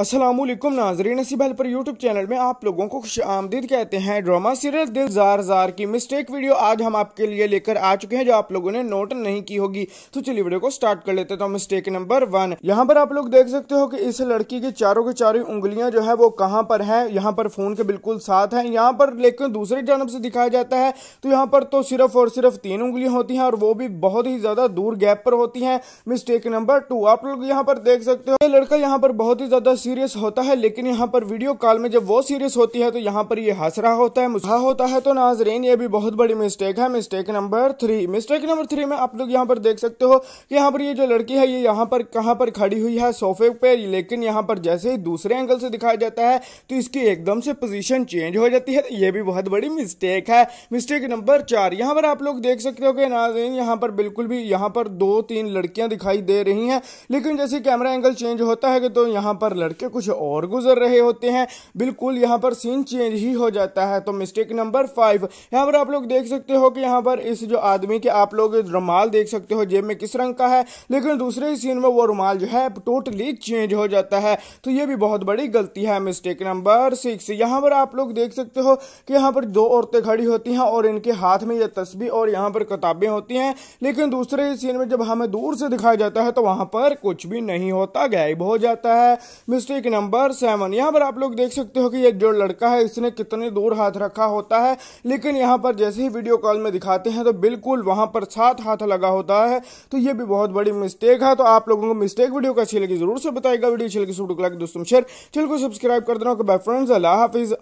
असलम नाजरीन नसीब पर यूट्यूब चैनल में आप लोगों को खुश आमदीद कहते हैं ड्रामा सीरियल दिल जार जार की मिस्टेक वीडियो आज हम आपके लिए लेकर आ चुके हैं जो आप लोगों ने नोट नहीं की होगी तो चलिए वीडियो को स्टार्ट कर लेते तो मिस्टेक नंबर वन यहाँ पर आप लोग देख सकते हो कि इस लड़की के चारों के चारों उंगलियां जो है वो कहाँ पर है यहाँ पर फोन के बिल्कुल साथ है यहाँ पर लेकिन दूसरी जानब से दिखाया जाता है तो यहाँ पर तो सिर्फ और सिर्फ तीन उंगलियां होती हैं और वो भी बहुत ही ज्यादा दूर गैप पर होती हैं मिस्टेक नंबर टू आप लोग यहाँ पर देख सकते हो लड़का यहाँ पर बहुत ही ज्यादा सीरियस होता है लेकिन यहाँ पर वीडियो कॉल में जब वो सीरियस होती है तो यहाँ पर ये हंस रहा होता है मुझा होता है तो नाजरीन ये भी बहुत बड़ी मिस्टेक है mistake number three mistake number three में आप लोग यहाँ पर देख सकते हो कि यहाँ पर ये जो लड़की है ये यहाँ पर कहाँ पर खड़ी हुई है सोफे पे लेकिन यहाँ पर जैसे ही दूसरे एंगल से दिखाया जाता है तो इसकी एकदम से पोजीशन चेंज हो जाती है ये भी बहुत बड़ी मिस्टेक है मिस्टेक नंबर चार यहाँ पर आप लोग देख सकते हो कि नाजरीन यहाँ पर बिल्कुल भी यहाँ पर दो तीन लड़कियां दिखाई दे रही हैं लेकिन जैसे कैमरा एंगल चेंज होता है तो यहाँ पर लड़की करके कुछ और गुजर रहे होते हैं बिल्कुल यहाँ पर सीन चेंज ही हो जाता है तो मिस्टेक नंबर फाइव यहाँ पर आप लोग देख सकते हो कि यहाँ पर इस जो आदमी के आप लोग रुमाल देख सकते हो जेब में किस रंग का है लेकिन दूसरे ही सीन में वो रुमाल जो है टोटली चेंज हो जाता है तो ये भी बहुत बड़ी गलती है मिस्टेक नंबर सिक्स यहाँ पर आप लोग देख सकते हो कि यहाँ पर दो औरतें खड़ी होती हैं और इनके हाथ में यह तस्वीर और यहाँ पर किताबें होती हैं लेकिन दूसरे सीन में जब हमें दूर से दिखाया जाता है तो वहां पर कुछ भी नहीं होता गायब हो जाता है डिस्ट्रिक्ट नंबर सेवन यहाँ पर आप लोग देख सकते हो कि ये जो लड़का है इसने कितने दूर हाथ रखा होता है लेकिन यहाँ पर जैसे ही वीडियो कॉल में दिखाते हैं तो बिल्कुल वहाँ पर सात हाथ लगा होता है तो ये भी बहुत बड़ी मिस्टेक है तो आप लोगों को मिस्टेक वीडियो को अच्छी लगी जरूर से बताएगा वीडियो अच्छी लगी दोस्तों शेयर चैनल को सब्सक्राइब कर देना फ्रेंड्स अल्लाह हाफिज़